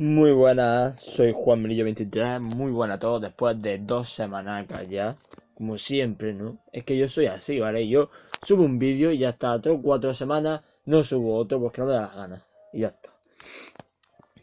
Muy buenas, soy Juan Melillo 23, muy buenas a todos después de dos semanacas ya, como siempre, ¿no? Es que yo soy así, ¿vale? Yo subo un vídeo y ya está, tres o cuatro semanas no subo otro porque no me da las ganas, y ya está.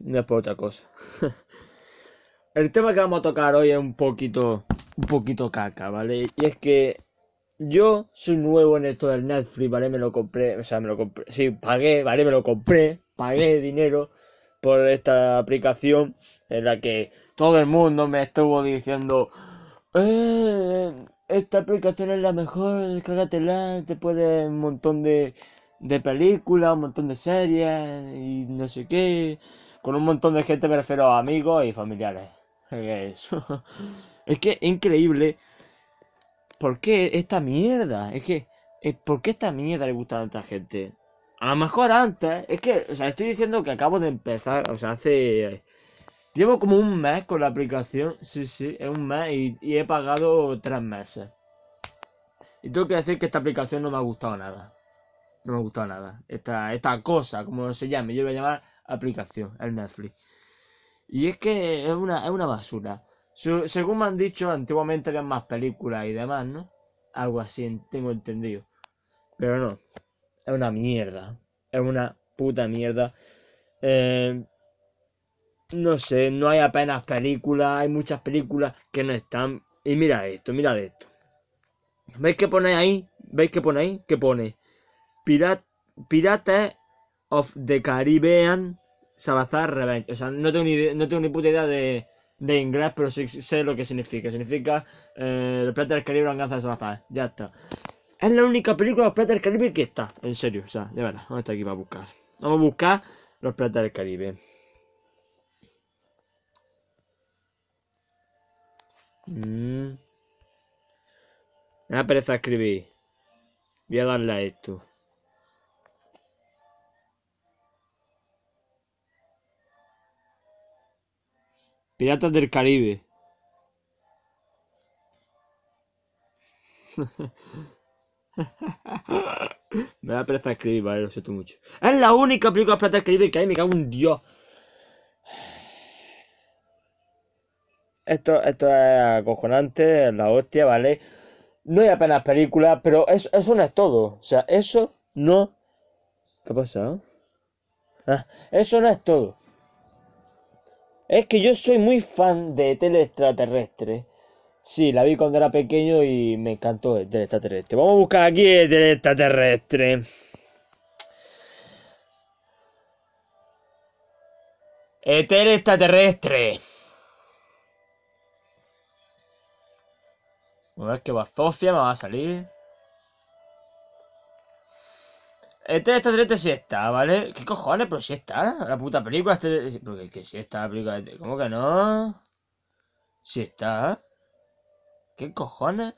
No es por otra cosa. El tema que vamos a tocar hoy es un poquito, un poquito caca, ¿vale? Y es que yo soy nuevo en esto del Netflix, ¿vale? Me lo compré, o sea, me lo compré, sí, pagué, ¿vale? Me lo compré, pagué dinero por esta aplicación en la que todo el mundo me estuvo diciendo eh, esta aplicación es la mejor, descárgatela, te puede un montón de, de películas, un montón de series y no sé qué. Con un montón de gente me refiero a amigos y familiares. Es que es increíble. ¿Por qué esta mierda? Es que, ¿por qué esta mierda le gusta a tanta gente? A lo mejor antes, es que, o sea, estoy diciendo que acabo de empezar, o sea, hace... Llevo como un mes con la aplicación, sí, sí, es un mes y, he pagado tres meses. Y tengo que decir que esta aplicación no me ha gustado nada. No me ha gustado nada. Esta, esta cosa, como se llame, yo voy a llamar aplicación, el Netflix. Y es que es una, es una basura. según me han dicho, antiguamente había más películas y demás, ¿no? Algo así, tengo entendido. Pero no es una mierda. Es una puta mierda. Eh, no sé, no hay apenas películas, hay muchas películas que no están. Y mira esto, mira esto. ¿Veis que pone ahí? ¿Veis que pone ahí? Que pone Pirate, Pirates of the Caribbean Salazar Revenge. O sea, no tengo ni, no tengo ni puta idea de, de inglés, pero sí sé lo que significa. Significa eh, el Pirata del Caribe Ya está. Es la única película de los Piratas del Caribe que está. En serio, o sea, de verdad. Vamos a estar aquí para buscar. Vamos a buscar los Piratas del Caribe. Mm. Me da pereza escribir. Voy a darle a esto. Piratas del Caribe. me da pereza escribir, vale, lo siento mucho. Es la única película plata escribir que hay, me cago un Dios. Esto, esto es acojonante, la hostia, ¿vale? No hay apenas películas, pero eso, no es todo. O sea, eso no. ¿Qué ha pasado? Ah, eso no es todo. Es que yo soy muy fan de tele extraterrestre Sí, la vi cuando era pequeño y me encantó el extraterrestre. Vamos a buscar aquí el extraterrestre. Eter extraterrestre. Una vez que va Sofía me va a salir. Este extraterrestre sí está, ¿vale? ¿Qué cojones? Pero sí está la puta película. Este... Porque que sí está la película. ¿Cómo que no? Sí está. ¿Qué cojones?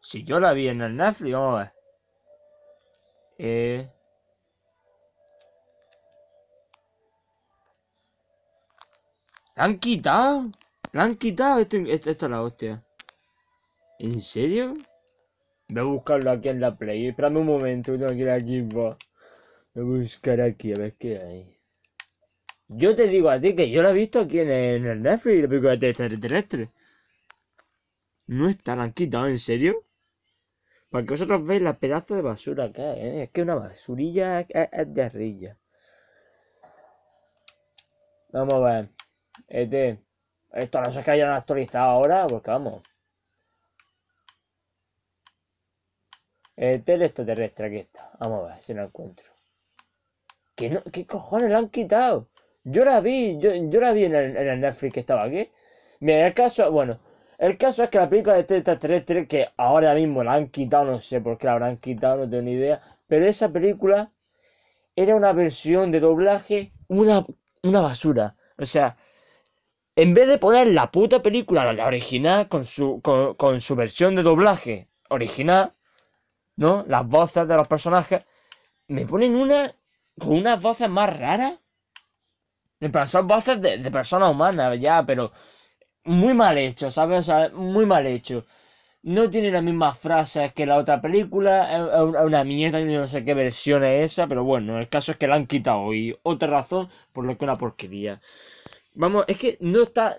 Si yo la vi en el Netflix, vamos a ver. Eh... ¿La han quitado? ¿La han quitado? Esto, es la hostia. ¿En serio? Voy a buscarlo aquí en la Play. Espérame un momento, tengo que ir aquí. Voy a buscar aquí, a ver qué hay. Yo te digo a ti que yo la he visto aquí en el Netflix, lo pico de extraterrestre. No está la han quitado, ¿en serio? Para vosotros veis la pedazo de basura que ¿eh? Es que una basurilla es, de arrilla. Vamos a ver. Este. Esto no sé que hayan actualizado ahora, porque pues vamos. Este el extraterrestre, aquí está. Vamos a ver si lo encuentro. ¿Qué, no, cojones la han quitado? Yo la vi, yo, la vi en el, Netflix que estaba aquí. Mira, el caso, bueno, el caso es que la película de Terrestre, que ahora mismo la han quitado, no sé por qué la habrán quitado, no tengo ni idea, pero esa película era una versión de doblaje, una, una basura. O sea, en vez de poner la puta película, la original, con su, con, con su versión de doblaje original, ¿no? Las voces de los personajes, me ponen una con unas voces más raras son voces de, personas humanas ya, pero muy mal hecho, ¿sabes? muy mal hecho. No tiene las mismas frases que la otra película, es una mierda, no sé qué versión es esa, pero bueno, el caso es que la han quitado y otra razón por lo que una porquería. Vamos, es que no está...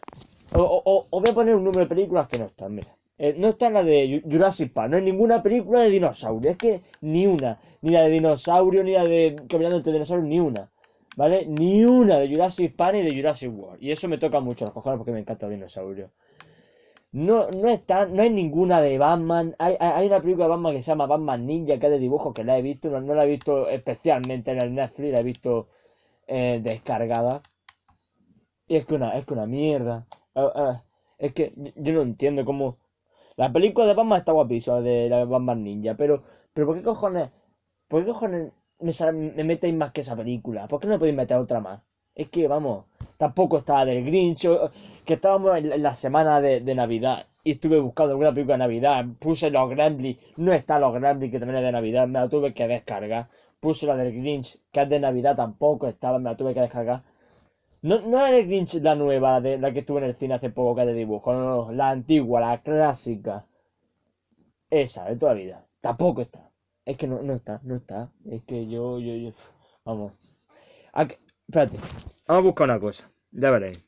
O, voy a poner un número de películas que no están, mira. Eh, no está la de Jurassic Park, no hay ninguna película de dinosaurios, es que ni una, ni la de dinosaurio, ni la de Caminando entre dinosaurios, ni una. ¿Vale? Ni una de Jurassic Park ni de Jurassic World. Y eso me toca mucho los cojones porque me encanta el dinosaurio. No, no, está, no hay ninguna de Batman. Hay, una película de Batman que se llama Batman Ninja, que es de dibujo, que la he visto. No, la he visto especialmente en el Netflix, la he visto eh, descargada. Y es que una, es que una mierda. Eh, eh, es que yo no entiendo cómo. La película de Batman está guapísima, de la Batman Ninja, pero, pero ¿por qué cojones? ¿Por qué cojones me, me metéis más que esa película? ¿Por qué no podéis meter otra más? Es que, vamos, tampoco estaba del Grinch, que estábamos en, la semana de, Navidad y estuve buscando alguna película de Navidad, puse los Gremlins, no está los Gremlins que también es de Navidad, me la tuve que descargar, puse la del Grinch, que es de Navidad, tampoco estaba, me la tuve que descargar. No, no el Grinch la nueva, la, de, la que estuve en el cine hace poco, que es de dibujo, no, no, la antigua, la clásica. Esa, de toda la vida. Tampoco está. Es que no, está, no está. Es que yo, yo, yo. Vamos. Ah, espérate. Vamos a buscar una cosa. Ya veréis.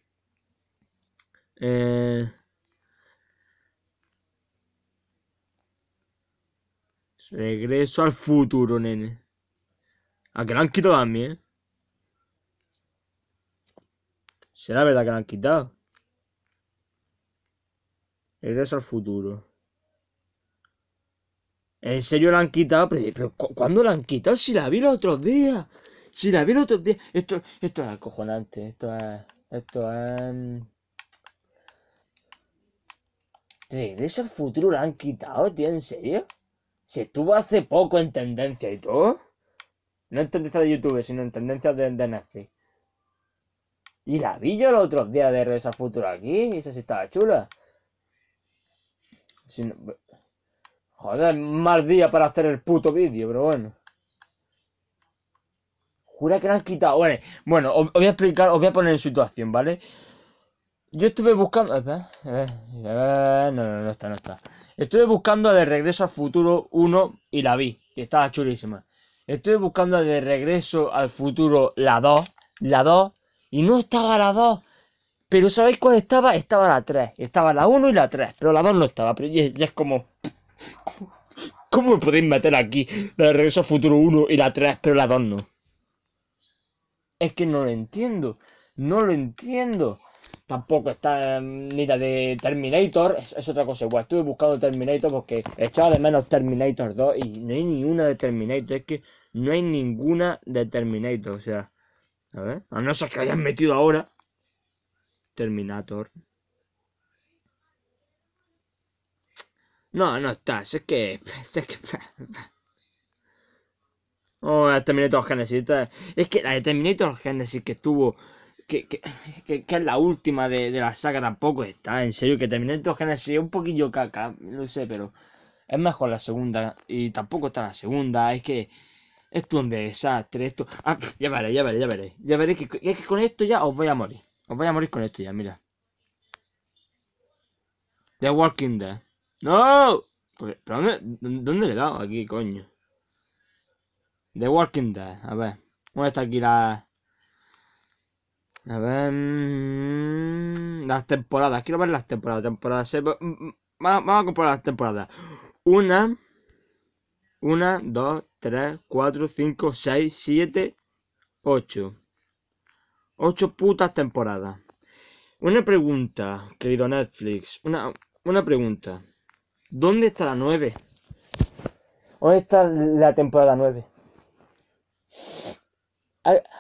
Eh. Regreso al futuro, nene. A que la han quitado a mí, ¿eh? ¿Será verdad que lo han quitado? Regreso al futuro. ¿En serio la han quitado? Pero, ¿cuándo la han quitado? Si la vi los otros días. Si la vi los otros días. Esto, esto es acojonante. Esto es. Esto es. Regreso mm. al futuro la han quitado, tío, ¿en serio? Se estuvo hace poco en tendencia y todo. No en tendencia de YouTube, sino en tendencia de, Netflix. Y la vi yo los otros días de Regreso futuro aquí. Y esa sí estaba chula. Si no... Joder, mal día para hacer el puto vídeo, pero bueno. Jura que lo han quitado. Bueno, bueno os, voy a explicar, os voy a poner en situación, ¿vale? Yo estuve buscando... A no, no, no está, no está. Estuve buscando de Regreso al Futuro 1 y la vi. estaba chulísima. Estuve buscando de Regreso al Futuro la 2. La 2. Y no estaba la 2. Pero ¿sabéis cuál estaba? Estaba la 3. Estaba la 1 y la 3. Pero la 2 no estaba. Pero ya es como... ¿Cómo me podéis meter aquí la de Regreso Futuro 1 y la 3, pero la 2 no? Es que no lo entiendo. No lo entiendo. Tampoco está mm, ni la de Terminator. Es, otra cosa. Igual estuve buscando Terminator porque echaba de menos Terminator 2 y no hay ninguna de Terminator. Es que no hay ninguna de Terminator. O sea, a ver. A no ser que hayan metido ahora Terminator. No, no está es que... Es que... Oh, la Terminator Genesis. Es que la de Terminator Genesis que tuvo... Que, que, que, es la última de, de, la saga tampoco está. En serio, que Terminator Genesis es un poquillo caca. No sé, pero... Es mejor la segunda. Y tampoco está la segunda. Es que... Esto es un desastre. Esto... Ah, ya veré, ya veré, ya veré. Ya veré que, es que con esto ya os voy a morir. Os voy a morir con esto ya, mira. The Walking Dead. ¡No! ¿Dónde, ¿Dónde le he dado? Aquí, coño. The Walking Dead. A ver. ¿Dónde está aquí la... A ver... Mm, las temporadas. Quiero ver las temporadas. Temporadas... Vamos, mm, mm, vamos a comparar las temporadas. Una... Una, dos, tres, cuatro, cinco, seis, siete, ocho. Ocho putas temporadas. Una pregunta, querido Netflix. Una, una pregunta. ¿Dónde está la 9? ¿Dónde está la temporada 9?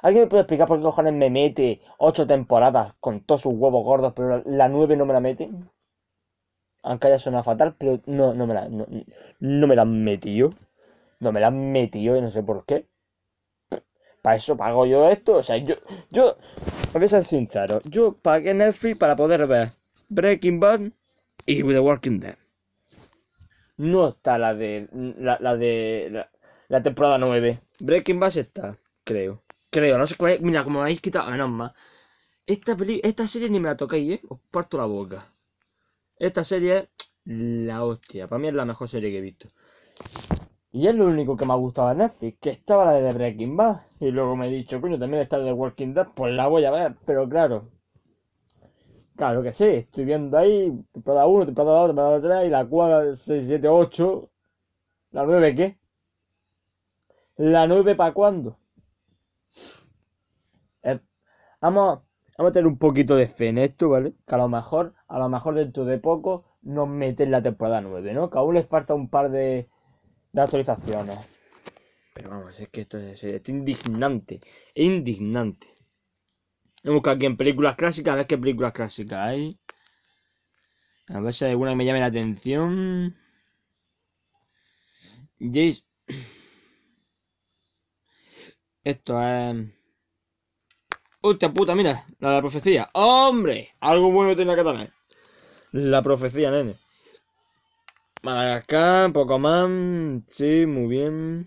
¿Alguien me puede explicar por qué cojones me mete 8 temporadas con todos sus huevos gordos, pero la 9 no me la mete? Aunque haya suena fatal, pero no, me la, no, me la han metido. No me la han metido y no sé por qué. Para eso pago yo esto. O sea, yo, yo, voy a ser sincero. Yo pagué Netflix para poder ver Breaking Bad y The Walking Dead no está la de la, de la, temporada 9. Breaking Bad está, creo. Creo, no sé cuál es. Mira, como me habéis quitado, menos más. Esta, peli, esta serie ni me la toquéis, ¿eh? Os parto la boca. Esta serie es la hostia. Para mí es la mejor serie que he visto. Y es lo único que me ha gustado de Netflix, que estaba la de Breaking Bad. Y luego me he dicho, coño, también está de Walking Dead, pues la voy a ver. Pero claro, Claro que sí, estoy viendo ahí temporada 1, temporada 2, temporada 3 y la 4, 6, 7, 8. ¿La 9 qué? ¿La 9 para cuándo? Eh, vamos, a tener un poquito de fe en esto, ¿vale? Que a lo mejor, a lo mejor dentro de poco nos meten la temporada 9, ¿no? Que aún les falta un par de, de actualizaciones. Pero vamos, es que esto es, esto es indignante, indignante. Vamos a aquí en películas clásicas, a ver qué películas clásicas hay. A ver si hay alguna que me llame la atención. Jace. Esto es... ¡Hostia puta, mira! La de la profecía. ¡Hombre! Algo bueno tiene que tener. La profecía, nene. Madagascar, poco más. Sí, muy bien.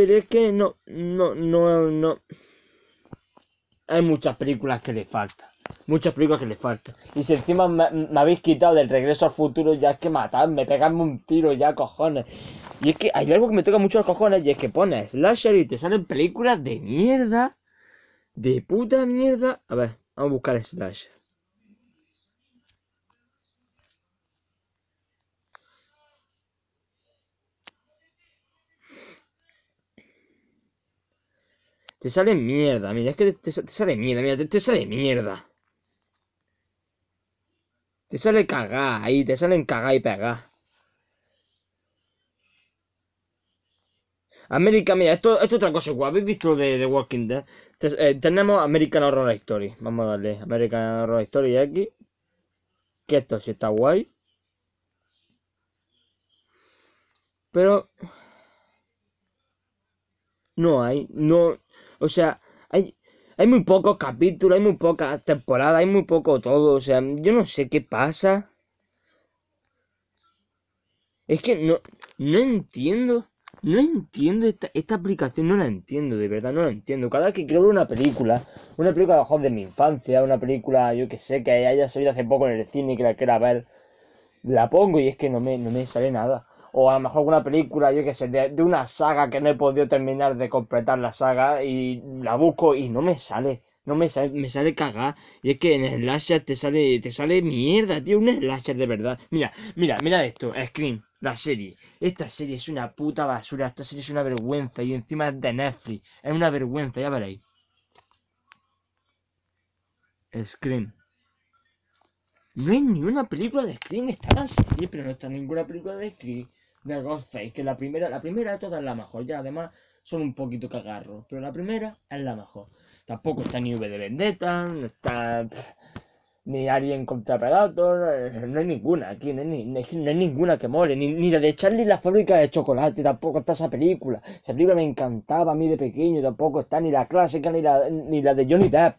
Pero es que no, no, no, no. Hay muchas películas que le faltan. Muchas películas que le faltan. Y si encima me, habéis quitado del regreso al futuro, ya es que matadme, pegadme un tiro ya, cojones. Y es que hay algo que me toca mucho los cojones, y es que pones slasher y te salen películas de mierda. De puta mierda. A ver, vamos a buscar slasher. Te sale mierda, mira, es que te, sale mierda, mira, te, sale mierda. Te sale cagar ahí, te salen cagar y pegar. América, mira, esto, esto es otra cosa igual. ¿Habéis visto de Walking Dead? Eh, tenemos American Horror Story. Vamos a darle American Horror Story aquí. Que esto sí está guay. Pero... No hay, no, o sea, hay, hay muy pocos capítulos, hay muy pocas temporadas, hay muy poco todo. O sea, yo no sé qué pasa. Es que no, no entiendo. No entiendo esta, aplicación, no la entiendo, de verdad, no la entiendo. Cada vez que creo una película, una película de mi infancia, una película, yo que sé, que haya salido hace poco en el cine y que la quiera ver, la pongo y es que no no me sale nada o a lo mejor una película, yo que sé, de, una saga que no he podido terminar de completar la saga y la busco y no me sale. No me sale, me sale cagar. Y es que en slasher te sale, te sale mierda, tío. Un slasher de verdad. Mira, mira, mira esto. Scream, la serie. Esta serie es una puta basura. Esta serie es una vergüenza. Y encima es de Netflix. Es una vergüenza, ya veréis. Scream. No hay ni una película de Scream. Está la serie, pero no está ninguna película de Scream de Ghostface, que la primera, la primera de todas es la mejor, ya además son un poquito cagarro, pero la primera es la mejor. Tampoco está ni V de Vendetta, no está ni Alien contra Predator, eh, no hay ninguna aquí, no hay, ninguna que mole, ni, la de Charlie la fábrica de chocolate, tampoco está esa película. Esa película me encantaba a mí de pequeño, tampoco está ni la clásica ni la, ni la de Johnny Depp.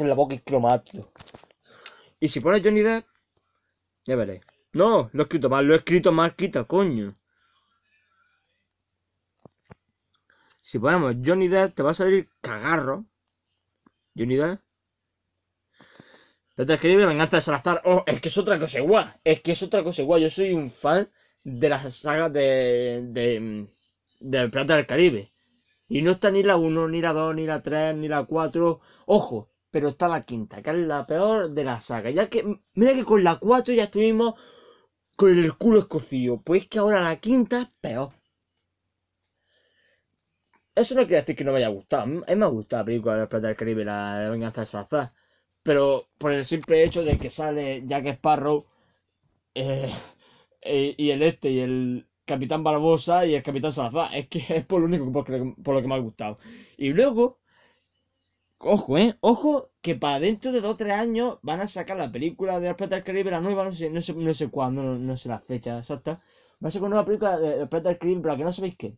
la boca y cromato. Y si pones Johnny Depp, ya veréis. No, lo he escrito mal, lo he escrito mal, quita, coño. Si ponemos Johnny Depp, te va a salir cagarro. Johnny Depp. del Caribe, Venganza de Salazar. Oh, es que es otra cosa igual. Es que es otra cosa igual. Yo soy un fan de las sagas de, de, de Plata del Caribe. Y no está ni la 1, ni la 2, ni la 3, ni la 4. Ojo, pero está la quinta, que es la peor de la saga. Ya que, mira que con la 4 ya estuvimos con el culo escocido. Pues es que ahora la quinta es peor. Eso no quiere decir que no me haya gustado. A mí me ha gustado la película de Plata la, la, venganza de Salazar. Pero por el simple hecho de que sale Jack Sparrow eh, eh, y el este y el Capitán Barbosa y el Capitán Salazar. Es que es por lo único por lo que me ha gustado. Y luego, Ojo, ¿eh? Ojo que para dentro de 2 o 3 años van a sacar la película de los Piratas del la nueva, no sé, no sé, no sé cuándo, no, sé la fecha exacta. Va a sacar una nueva película de los Piratas pero a que no sabéis qué.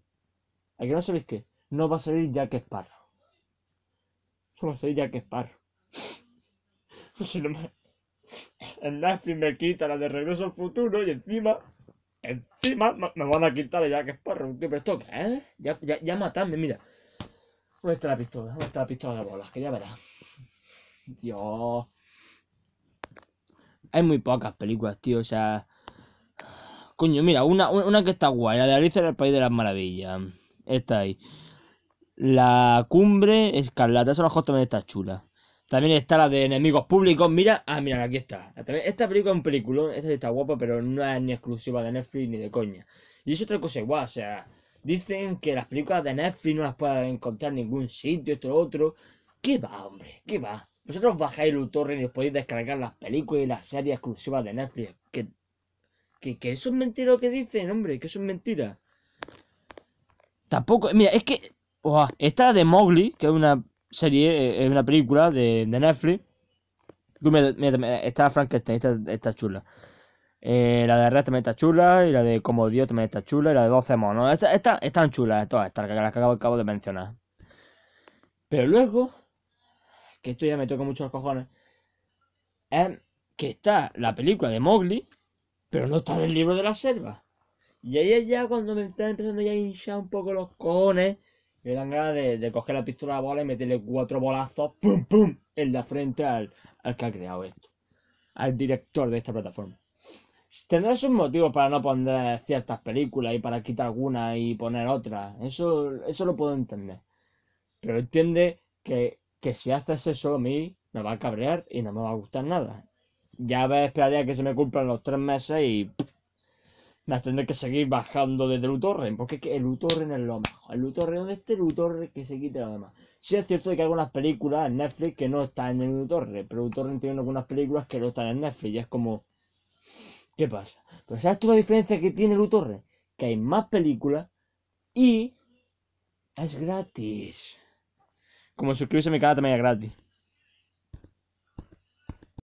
A que no sabéis qué. No va a salir Jack Sparrow. No va a salir Jack Sparrow. no El Netflix me quita la de Regreso al Futuro y encima... Encima me, van a quitar a Jack Sparrow, tío. ¿Pero esto Eh? Ya, ya, ya mira la pistola, la pistola de bolas, que ya verás. Dios. Hay muy pocas películas, tío, o sea. Coño, mira, una, que está guay, la de Alicia en el País de las Maravillas. está ahí. La Cumbre Escarlata, esa mejor también está chula. También está la de Enemigos Públicos, mira, ah, mira, aquí está. Esta película es un peliculón. esta está guapa, pero no es ni exclusiva de Netflix ni de coña. Y es otra cosa igual, o sea, Dicen que las películas de Netflix no las pueden encontrar en ningún sitio, esto, lo otro. ¿Qué va, hombre? ¿Qué va? Vosotros bajáis el torrent y os podéis descargar las películas y las series exclusivas de Netflix. Que, que, que eso es mentira lo que dicen, hombre, que eso es mentira. Tampoco, mira, es que. Wow, esta de Mowgli, que es una serie, eh, es una película de, Netflix. está Frankenstein, está chula. Eh, la de Red también está chula. Y la de Como Dios también está chula. Y la de 12 monos. están chulas, todas estas que acabo de mencionar. Pero luego, que esto ya me toca mucho los cojones, es que está la película de Mowgli, pero no está del libro de la selva. Y ahí es ya cuando me están empezando ya a hinchar un poco los cojones. Me dan ganas de, coger la pistola de bola y meterle cuatro bolazos pum pum en la frente al que ha creado esto, al director de esta plataforma tendrás un motivo para no poner ciertas películas y para quitar algunas y poner otras. Eso, eso lo puedo entender. Pero entiende que, si haces eso a mí, me va a cabrear y no me va a gustar nada. Ya veces esperaría que se me cumplan los tres meses y me tendré que seguir bajando desde Utorren. porque es que el Utorren es lo mejor. El Lutorren es el Utorren que se quite lo demás. Sí es cierto que hay algunas películas en Netflix que no están en el Utorren. pero Utorren tiene algunas películas que no están en Netflix y es como ¿Qué pasa? Pero pues ¿sabes tú la diferencia que tiene Lu Que hay más películas y es gratis. Como suscribirse a mi canal también es gratis.